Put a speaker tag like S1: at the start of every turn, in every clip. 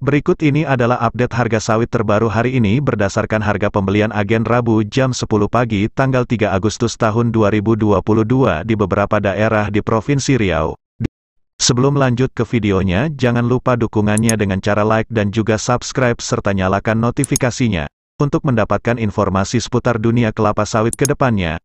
S1: Berikut ini adalah update harga sawit terbaru hari ini berdasarkan harga pembelian agen Rabu jam 10 pagi tanggal 3 Agustus tahun 2022 di beberapa daerah di Provinsi Riau. Sebelum lanjut ke videonya, jangan lupa dukungannya dengan cara like dan juga subscribe serta nyalakan notifikasinya untuk mendapatkan informasi seputar dunia kelapa sawit ke depannya.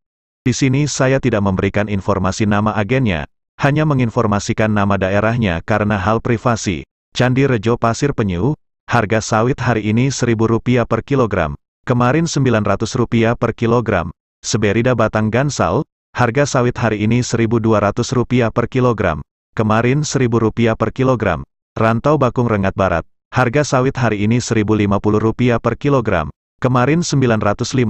S1: Di sini saya tidak memberikan informasi nama agennya, hanya menginformasikan nama daerahnya karena hal privasi. Candi Rejo Pasir Penyu, harga sawit hari ini Rp1.000 per kilogram, kemarin Rp900 per kilogram. Seberida Batang Gansal, harga sawit hari ini Rp1.200 per kilogram, kemarin Rp1.000 per kilogram. Rantau Bakung Rengat Barat, harga sawit hari ini Rp1.050 per kilogram, Kemarin Rp950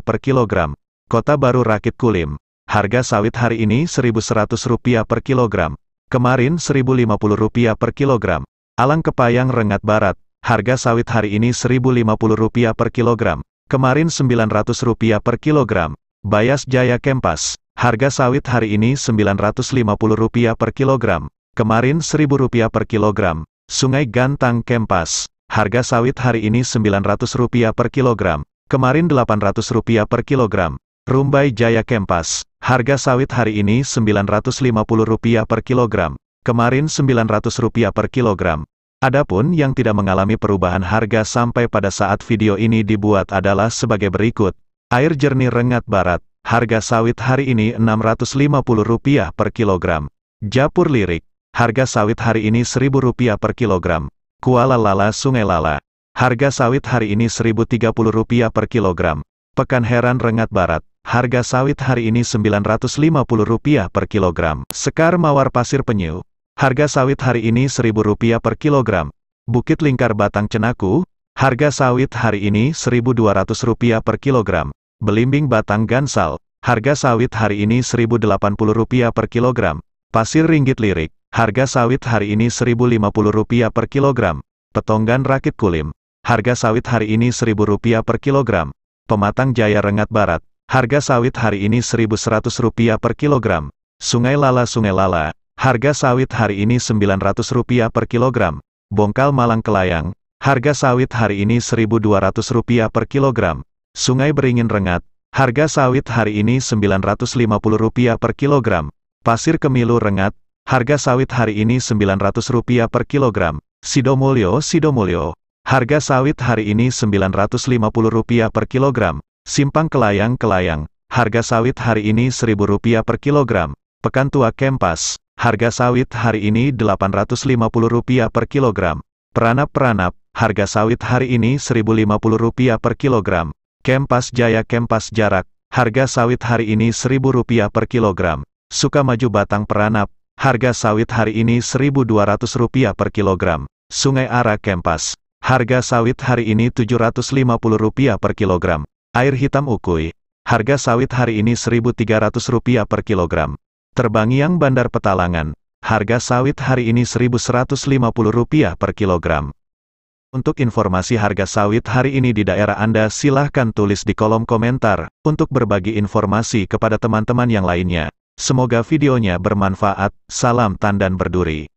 S1: per kilogram. Kota baru rakit kulim. Harga sawit hari ini Rp1.100 per kilogram. Kemarin Rp1.050 per kilogram. Alang Kepayang Rengat Barat. Harga sawit hari ini Rp1.050 per kilogram. Kemarin Rp900 per kilogram. Bayas Jaya Kempas. Harga sawit hari ini Rp950 per kilogram. Kemarin Rp1.000 per kilogram. Sungai Gantang Kempas. Harga sawit hari ini Rp900 per kilogram, kemarin Rp800 per kilogram. Rumbai Jaya Kempas, harga sawit hari ini Rp950 per kilogram, kemarin Rp900 per kilogram. Adapun yang tidak mengalami perubahan harga sampai pada saat video ini dibuat adalah sebagai berikut. Air jernih Rengat Barat, harga sawit hari ini Rp650 per kilogram. Japur Lirik, harga sawit hari ini Rp1.000 per kilogram. Kuala Lala Sungai Lala. Harga sawit hari ini Rp1.030 per kilogram. Pekan Heran Rengat Barat. Harga sawit hari ini Rp950 per kilogram. Sekar Mawar Pasir Penyu. Harga sawit hari ini Rp1.000 per kilogram. Bukit Lingkar Batang Cenaku. Harga sawit hari ini Rp1.200 per kilogram. Belimbing Batang Gansal. Harga sawit hari ini Rp1.080 per kilogram. Pasir Ringgit Lirik. Harga sawit hari ini Rp1.050 per kilogram. Petonggan rakit kulim. Harga sawit hari ini Rp1.000 per kilogram. Pematang Jaya Rengat Barat. Harga sawit hari ini Rp1.100 per kilogram. Sungai Lala Sungai Lala. Harga sawit hari ini Rp900 per kilogram. Bongkal Malang Kelayang. Harga sawit hari ini Rp1.200 per kilogram. Sungai Beringin Rengat. Harga sawit hari ini Rp950 per kilogram. Pasir Kemilu Rengat. Harga sawit hari ini Rp900 per kilogram. Sidomulyo Sidomulyo. Harga sawit hari ini Rp950 per kilogram. Simpang Kelayang Kelayang. Harga sawit hari ini Rp1.000 per kilogram. Pekan Tua Kempas. Harga sawit hari ini Rp850 per kilogram. Peranap Peranap. Harga sawit hari ini Rp1.050 per kilogram. Kempas Jaya Kempas Jarak. Harga sawit hari ini Rp1.000 per kilogram. Sukamaju Batang Peranap. Harga sawit hari ini Rp1.200 per kilogram. Sungai Ara Kempas. Harga sawit hari ini Rp750 per kilogram. Air hitam ukui. Harga sawit hari ini Rp1.300 per kilogram. Terbangiang Bandar Petalangan. Harga sawit hari ini Rp1.150 per kilogram. Untuk informasi harga sawit hari ini di daerah Anda silahkan tulis di kolom komentar, untuk berbagi informasi kepada teman-teman yang lainnya. Semoga videonya bermanfaat, salam tandan berduri.